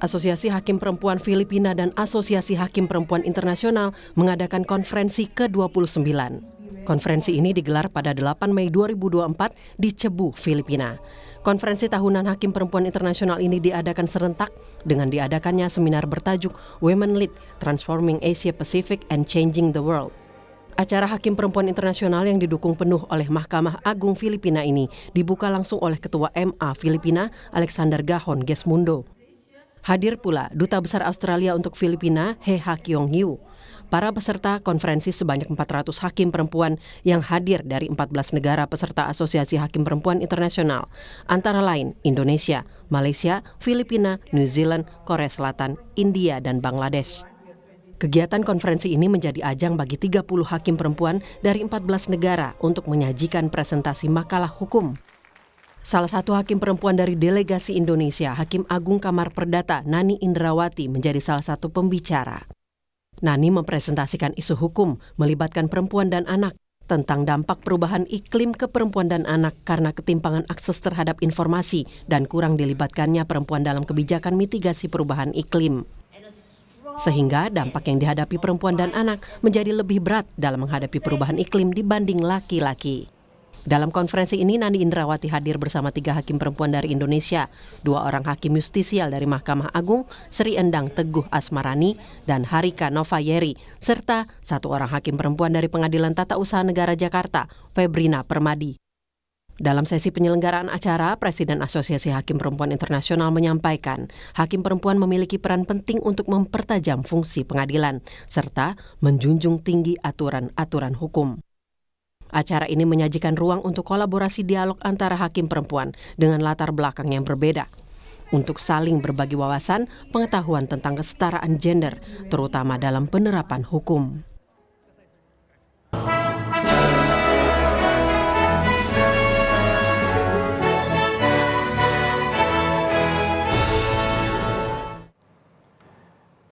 Asosiasi Hakim Perempuan Filipina dan Asosiasi Hakim Perempuan Internasional mengadakan konferensi ke-29. Konferensi ini digelar pada 8 Mei 2024 di Cebu, Filipina. Konferensi tahunan Hakim Perempuan Internasional ini diadakan serentak dengan diadakannya seminar bertajuk Women Lead, Transforming Asia Pacific and Changing the World. Acara Hakim Perempuan Internasional yang didukung penuh oleh Mahkamah Agung Filipina ini dibuka langsung oleh Ketua MA Filipina Alexander Gahon Gesmundo. Hadir pula Duta Besar Australia untuk Filipina, He Kiong Hiu. Para peserta konferensi sebanyak 400 hakim perempuan yang hadir dari 14 negara peserta Asosiasi Hakim Perempuan Internasional, antara lain Indonesia, Malaysia, Filipina, New Zealand, Korea Selatan, India, dan Bangladesh. Kegiatan konferensi ini menjadi ajang bagi 30 hakim perempuan dari 14 negara untuk menyajikan presentasi makalah hukum Salah satu hakim perempuan dari delegasi Indonesia, Hakim Agung Kamar Perdata, Nani Indrawati, menjadi salah satu pembicara. Nani mempresentasikan isu hukum melibatkan perempuan dan anak tentang dampak perubahan iklim ke perempuan dan anak karena ketimpangan akses terhadap informasi dan kurang dilibatkannya perempuan dalam kebijakan mitigasi perubahan iklim. Sehingga dampak yang dihadapi perempuan dan anak menjadi lebih berat dalam menghadapi perubahan iklim dibanding laki-laki. Dalam konferensi ini, Nani Indrawati hadir bersama tiga hakim perempuan dari Indonesia, dua orang hakim justisial dari Mahkamah Agung, Sri Endang Teguh Asmarani dan Harika Novayeri, serta satu orang hakim perempuan dari Pengadilan Tata Usaha Negara Jakarta, Febrina Permadi. Dalam sesi penyelenggaraan acara, Presiden Asosiasi Hakim Perempuan Internasional menyampaikan, hakim perempuan memiliki peran penting untuk mempertajam fungsi pengadilan, serta menjunjung tinggi aturan-aturan hukum. Acara ini menyajikan ruang untuk kolaborasi dialog antara hakim perempuan dengan latar belakang yang berbeda untuk saling berbagi wawasan pengetahuan tentang kesetaraan gender, terutama dalam penerapan hukum.